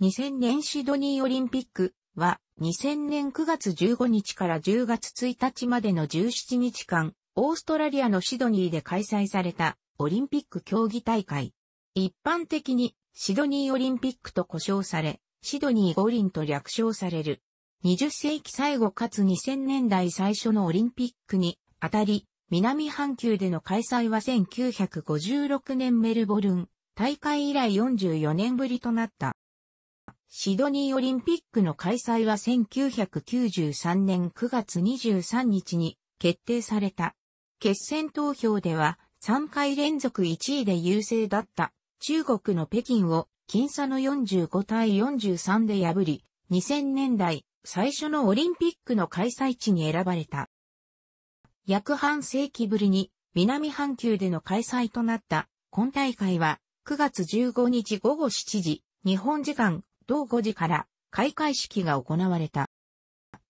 2000年シドニーオリンピックは2000年9月15日から10月1日までの17日間、オーストラリアのシドニーで開催されたオリンピック競技大会。一般的にシドニーオリンピックと呼称され、シドニー五輪と略称される。20世紀最後かつ2000年代最初のオリンピックにあたり、南半球での開催は1956年メルボルン大会以来44年ぶりとなった。シドニーオリンピックの開催は1993年9月23日に決定された。決戦投票では3回連続1位で優勢だった中国の北京を僅差の45対43で破り、2000年代最初のオリンピックの開催地に選ばれた。約半世紀ぶりに南半球での開催となった今大会は9月15日午後7時、日本時間同5時から開会式が行われた。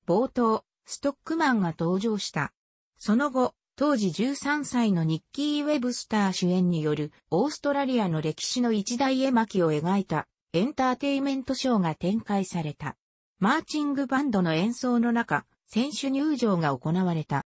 冒頭、ストックマンが登場した。その後、当時13歳のニッキー・ウェブスター主演によるオーストラリアの歴史の一大絵巻を描いたエンターテイメントショーが展開された。マーチングバンドの演奏の中、選手入場が行われた。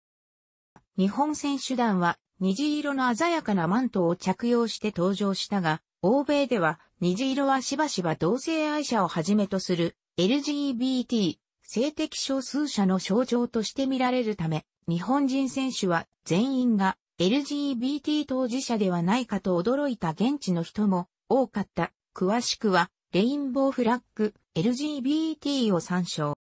日本選手団は虹色の鮮やかなマントを着用して登場したが、欧米では、虹色はしばしば同性愛者をはじめとする LGBT、性的少数者の象徴として見られるため、日本人選手は全員が LGBT 当事者ではないかと驚いた現地の人も多かった。詳しくは、レインボーフラッグ LGBT を参照。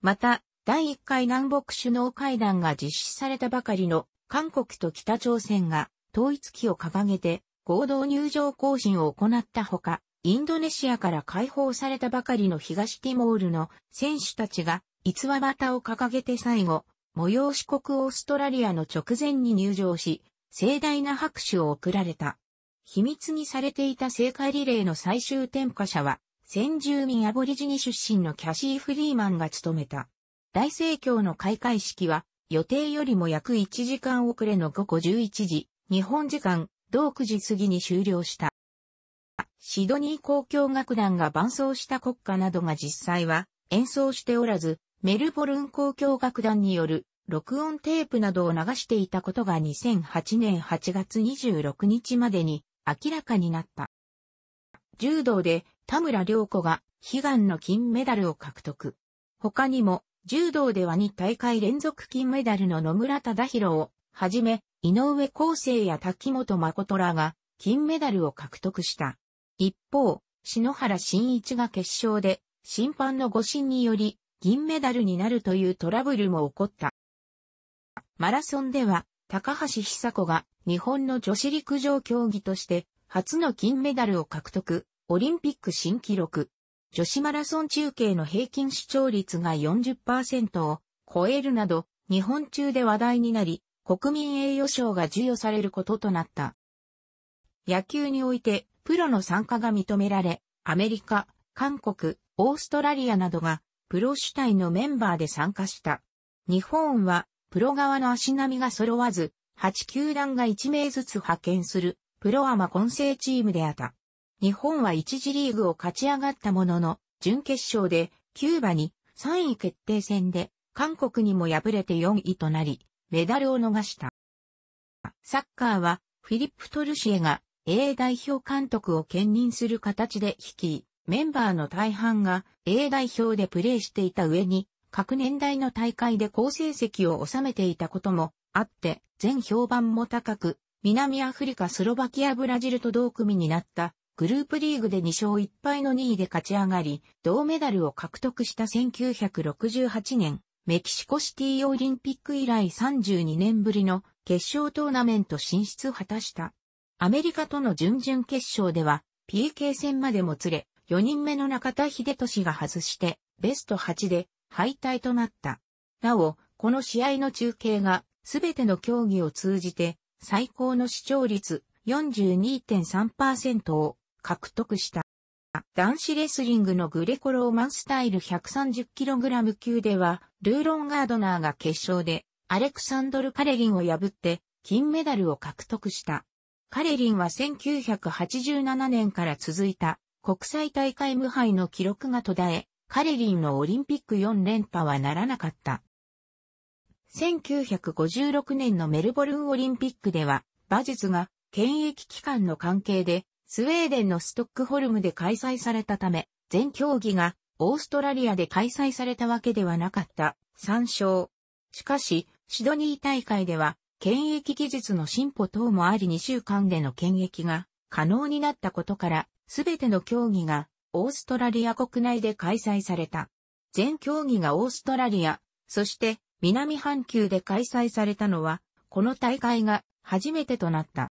また、第1回南北首脳会談が実施されたばかりの韓国と北朝鮮が統一期を掲げて合同入場行進を行ったほか、インドネシアから解放されたばかりの東ティモールの選手たちが、逸話旗を掲げて最後、催し国オーストラリアの直前に入場し、盛大な拍手を送られた。秘密にされていた聖火リレーの最終点火者は、先住民アボリジニ出身のキャシー・フリーマンが務めた。大盛況の開会式は、予定よりも約1時間遅れの午後11時、日本時間同9時過ぎに終了した。シドニー交響楽団が伴奏した国歌などが実際は演奏しておらず、メルボルン交響楽団による録音テープなどを流していたことが2008年8月26日までに明らかになった。柔道で田村良子が悲願の金メダルを獲得。他にも柔道では2大会連続金メダルの野村忠宏をはじめ、井上康生や滝本誠らが金メダルを獲得した。一方、篠原慎一が決勝で審判の誤審により銀メダルになるというトラブルも起こった。マラソンでは高橋久子が日本の女子陸上競技として初の金メダルを獲得、オリンピック新記録。女子マラソン中継の平均視聴率が40%を超えるなど、日本中で話題になり、国民栄誉賞が授与されることとなった。野球においてプロの参加が認められ、アメリカ、韓国、オーストラリアなどがプロ主体のメンバーで参加した。日本はプロ側の足並みが揃わず、8球団が1名ずつ派遣するプロアマ混成チームであった。日本は1次リーグを勝ち上がったものの、準決勝でキューバに3位決定戦で韓国にも敗れて4位となり、メダルを逃した。サッカーは、フィリップ・トルシエが A 代表監督を兼任する形で引き、メンバーの大半が A 代表でプレーしていた上に、各年代の大会で好成績を収めていたこともあって、全評判も高く、南アフリカ、スロバキア、ブラジルと同組になったグループリーグで2勝1敗の2位で勝ち上がり、銅メダルを獲得した1968年メキシコシティオリンピック以来32年ぶりの決勝トーナメント進出を果たした。アメリカとの準々決勝では PK 戦までもつれ、4人目の中田秀俊が外してベスト8で敗退となった。なお、この試合の中継が全ての競技を通じて最高の視聴率42.3%を獲得した。男子レスリングのグレコローマンスタイル 130kg 級では、ルーロン・ガードナーが決勝で、アレクサンドル・カレリンを破って、金メダルを獲得した。カレリンは1987年から続いた、国際大会無敗の記録が途絶え、カレリンのオリンピック4連覇はならなかった。1956年のメルボルンオリンピックでは、馬術が、検疫機関の関係で、スウェーデンのストックホルムで開催されたため、全競技がオーストラリアで開催されたわけではなかった参照。しかし、シドニー大会では、検疫技術の進歩等もあり2週間での検疫が可能になったことから、すべての競技がオーストラリア国内で開催された。全競技がオーストラリア、そして南半球で開催されたのは、この大会が初めてとなった。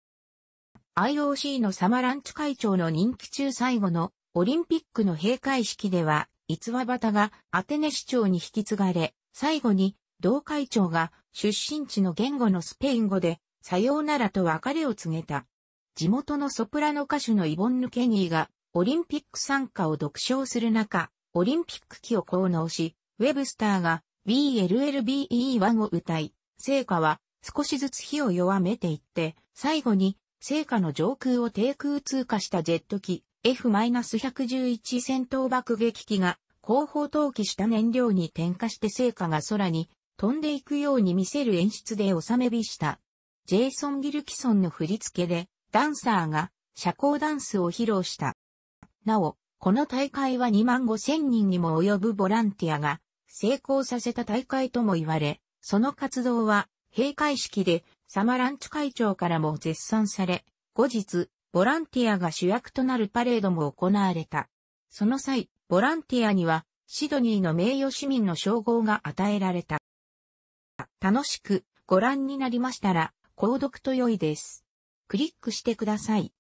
IOC のサマランチ会長の任期中最後のオリンピックの閉会式では、逸話旗がアテネ市長に引き継がれ、最後に同会長が出身地の言語のスペイン語で、さようならと別れを告げた。地元のソプラノ歌手のイボンヌ・ケニーが、オリンピック参加を独唱する中、オリンピック旗を奉納し、ウェブスターが BLLBE1 を歌い、聖果は少しずつ火を弱めていって、最後に聖火の上空を低空通過したジェット機 F-111 戦闘爆撃機が後方投棄した燃料に点火して聖火が空に飛んでいくように見せる演出で収め火した。ジェイソン・ギルキソンの振り付けでダンサーが社交ダンスを披露した。なお、この大会は2万5千人にも及ぶボランティアが成功させた大会とも言われ、その活動は閉会式でサマランチ会長からも絶賛され、後日、ボランティアが主役となるパレードも行われた。その際、ボランティアには、シドニーの名誉市民の称号が与えられた。楽しくご覧になりましたら、購読と良いです。クリックしてください。